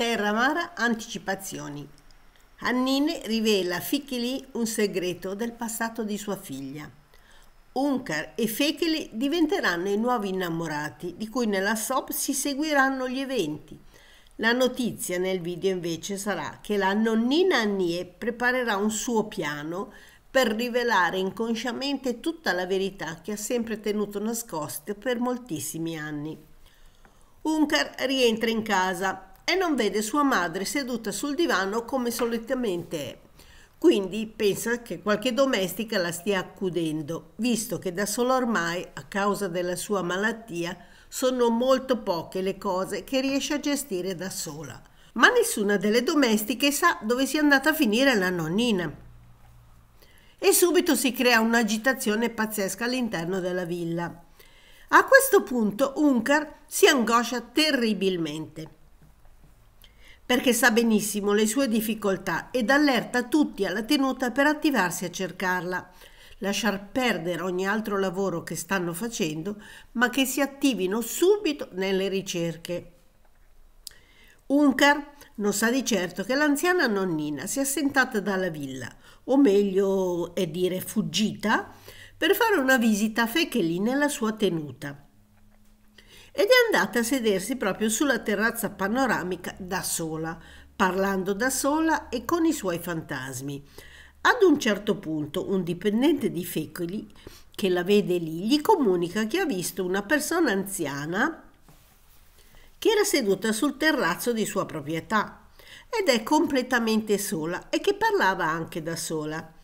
Terra Amara Anticipazioni. Annine rivela a Fichili un segreto del passato di sua figlia. Uncar e Fecheli diventeranno i nuovi innamorati, di cui nella SOP si seguiranno gli eventi. La notizia nel video invece sarà che la nonnina Annie preparerà un suo piano per rivelare inconsciamente tutta la verità che ha sempre tenuto nascosta per moltissimi anni. Uncar rientra in casa e non vede sua madre seduta sul divano come solitamente è. Quindi pensa che qualche domestica la stia accudendo, visto che da sola ormai, a causa della sua malattia, sono molto poche le cose che riesce a gestire da sola. Ma nessuna delle domestiche sa dove sia andata a finire la nonnina. E subito si crea un'agitazione pazzesca all'interno della villa. A questo punto Unkar si angoscia terribilmente perché sa benissimo le sue difficoltà ed allerta tutti alla tenuta per attivarsi a cercarla. Lasciar perdere ogni altro lavoro che stanno facendo, ma che si attivino subito nelle ricerche. Uncar non sa di certo che l'anziana nonnina si è assentata dalla villa, o meglio è dire fuggita, per fare una visita a Fechelì nella sua tenuta ed è andata a sedersi proprio sulla terrazza panoramica da sola, parlando da sola e con i suoi fantasmi. Ad un certo punto un dipendente di Fecoli che la vede lì gli comunica che ha visto una persona anziana che era seduta sul terrazzo di sua proprietà ed è completamente sola e che parlava anche da sola.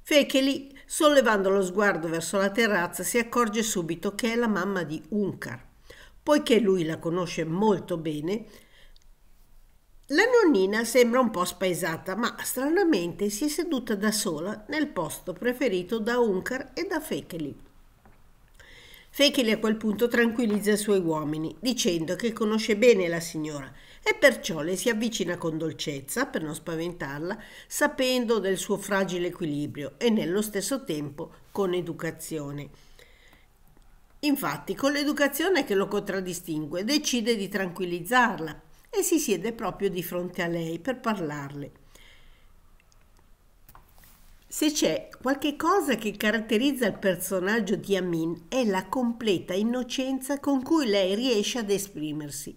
Fecheli, sollevando lo sguardo verso la terrazza, si accorge subito che è la mamma di Unkar. Poiché lui la conosce molto bene, la nonnina sembra un po' spaesata, ma stranamente si è seduta da sola nel posto preferito da Unkar e da Fekeli. Fekeli a quel punto tranquillizza i suoi uomini, dicendo che conosce bene la signora e perciò le si avvicina con dolcezza per non spaventarla, sapendo del suo fragile equilibrio e nello stesso tempo con educazione. Infatti, con l'educazione che lo contraddistingue, decide di tranquillizzarla e si siede proprio di fronte a lei per parlarle. Se c'è qualche cosa che caratterizza il personaggio di Amin è la completa innocenza con cui lei riesce ad esprimersi.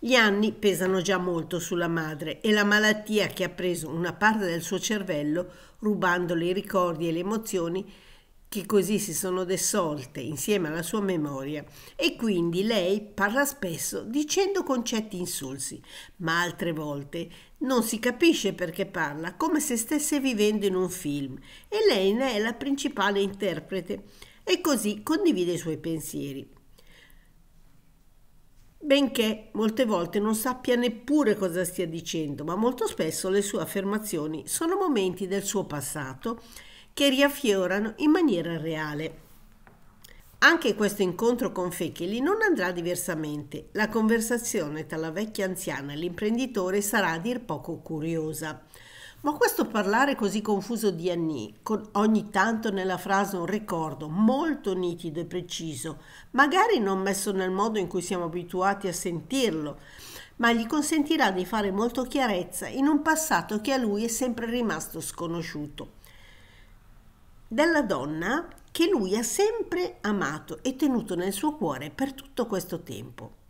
Gli anni pesano già molto sulla madre e la malattia che ha preso una parte del suo cervello, rubandole i ricordi e le emozioni, che così si sono dissolte insieme alla sua memoria e quindi lei parla spesso dicendo concetti insulsi, ma altre volte non si capisce perché parla, come se stesse vivendo in un film e lei ne è la principale interprete e così condivide i suoi pensieri benché molte volte non sappia neppure cosa stia dicendo, ma molto spesso le sue affermazioni sono momenti del suo passato che riaffiorano in maniera reale. Anche questo incontro con Fecheli non andrà diversamente. La conversazione tra la vecchia anziana e l'imprenditore sarà a dir poco curiosa. Ma questo parlare così confuso di Annie, con ogni tanto nella frase un ricordo molto nitido e preciso, magari non messo nel modo in cui siamo abituati a sentirlo, ma gli consentirà di fare molto chiarezza in un passato che a lui è sempre rimasto sconosciuto dalla donna che lui ha sempre amato e tenuto nel suo cuore per tutto questo tempo.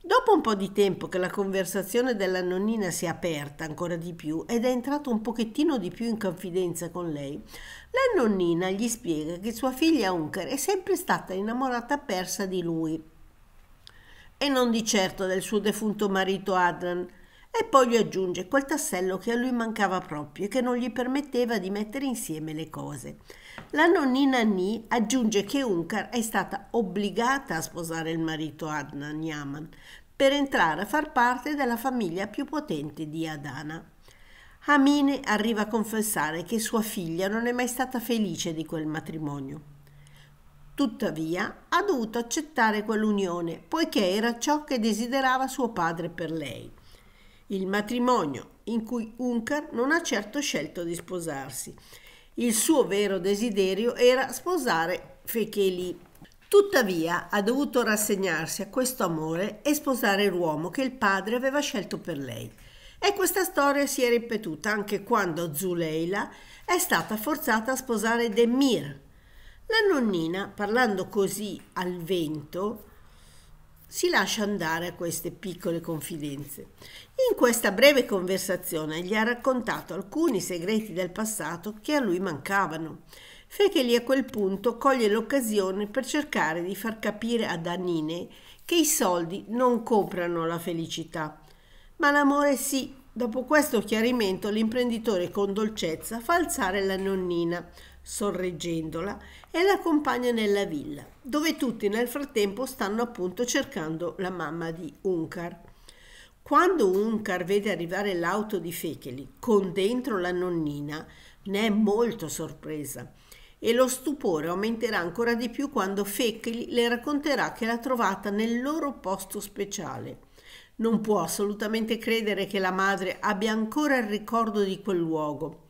Dopo un po' di tempo che la conversazione della nonnina si è aperta ancora di più ed è entrato un pochettino di più in confidenza con lei, la nonnina gli spiega che sua figlia Unker è sempre stata innamorata persa di lui e non di certo del suo defunto marito Adran, e poi gli aggiunge quel tassello che a lui mancava proprio e che non gli permetteva di mettere insieme le cose. La nonnina Ni aggiunge che Unkar è stata obbligata a sposare il marito Adnan Yaman per entrare a far parte della famiglia più potente di Adana. Amine arriva a confessare che sua figlia non è mai stata felice di quel matrimonio. Tuttavia ha dovuto accettare quell'unione, poiché era ciò che desiderava suo padre per lei il matrimonio in cui Unkar non ha certo scelto di sposarsi. Il suo vero desiderio era sposare Fecheli. Tuttavia ha dovuto rassegnarsi a questo amore e sposare l'uomo che il padre aveva scelto per lei. E questa storia si è ripetuta anche quando Zuleila è stata forzata a sposare Demir. La nonnina, parlando così al vento, si lascia andare a queste piccole confidenze. In questa breve conversazione gli ha raccontato alcuni segreti del passato che a lui mancavano. Fekeli a quel punto coglie l'occasione per cercare di far capire a Danine che i soldi non comprano la felicità, ma l'amore sì. Dopo questo chiarimento l'imprenditore con dolcezza fa alzare la nonnina, sorreggendola, e la accompagna nella villa, dove tutti nel frattempo stanno appunto cercando la mamma di Uncar. Quando Uncar vede arrivare l'auto di Fecheli con dentro la nonnina, ne è molto sorpresa e lo stupore aumenterà ancora di più quando Fecheli le racconterà che l'ha trovata nel loro posto speciale. Non può assolutamente credere che la madre abbia ancora il ricordo di quel luogo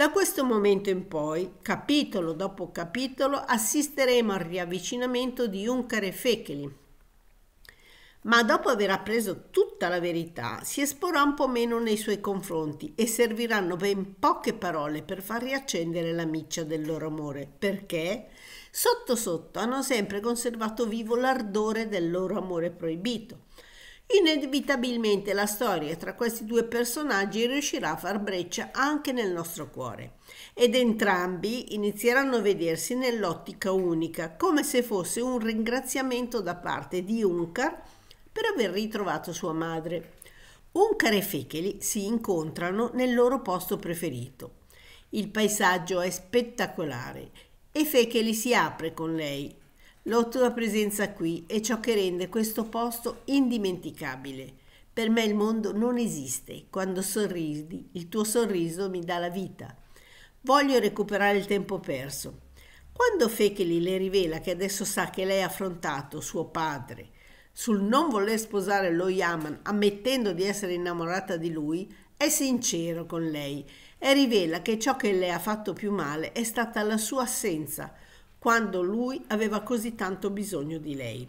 da questo momento in poi, capitolo dopo capitolo, assisteremo al riavvicinamento di Juncker e Fecheli. Ma dopo aver appreso tutta la verità, si esporrà un po' meno nei suoi confronti e serviranno ben poche parole per far riaccendere la miccia del loro amore, perché sotto sotto hanno sempre conservato vivo l'ardore del loro amore proibito Inevitabilmente la storia tra questi due personaggi riuscirà a far breccia anche nel nostro cuore ed entrambi inizieranno a vedersi nell'ottica unica, come se fosse un ringraziamento da parte di Uncar per aver ritrovato sua madre. Uncar e Fecheli si incontrano nel loro posto preferito. Il paesaggio è spettacolare e Fecheli si apre con lei la tua presenza qui è ciò che rende questo posto indimenticabile. Per me il mondo non esiste. Quando sorridi, il tuo sorriso mi dà la vita. Voglio recuperare il tempo perso. Quando Fecheli le rivela che adesso sa che lei ha affrontato suo padre sul non voler sposare lo Yaman ammettendo di essere innamorata di lui, è sincero con lei e rivela che ciò che le ha fatto più male è stata la sua assenza – quando lui aveva così tanto bisogno di lei.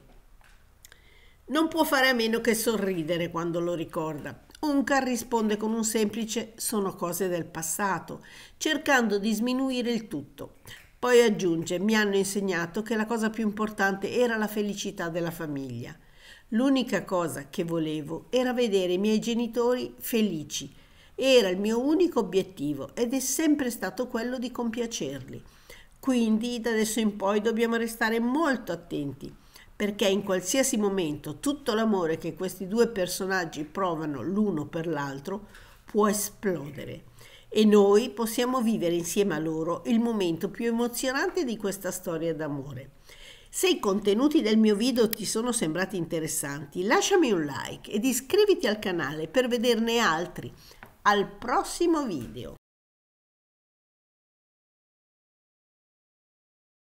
Non può fare a meno che sorridere quando lo ricorda. Uncar risponde con un semplice sono cose del passato, cercando di sminuire il tutto. Poi aggiunge mi hanno insegnato che la cosa più importante era la felicità della famiglia. L'unica cosa che volevo era vedere i miei genitori felici. Era il mio unico obiettivo ed è sempre stato quello di compiacerli. Quindi da adesso in poi dobbiamo restare molto attenti perché in qualsiasi momento tutto l'amore che questi due personaggi provano l'uno per l'altro può esplodere e noi possiamo vivere insieme a loro il momento più emozionante di questa storia d'amore. Se i contenuti del mio video ti sono sembrati interessanti, lasciami un like ed iscriviti al canale per vederne altri. Al prossimo video!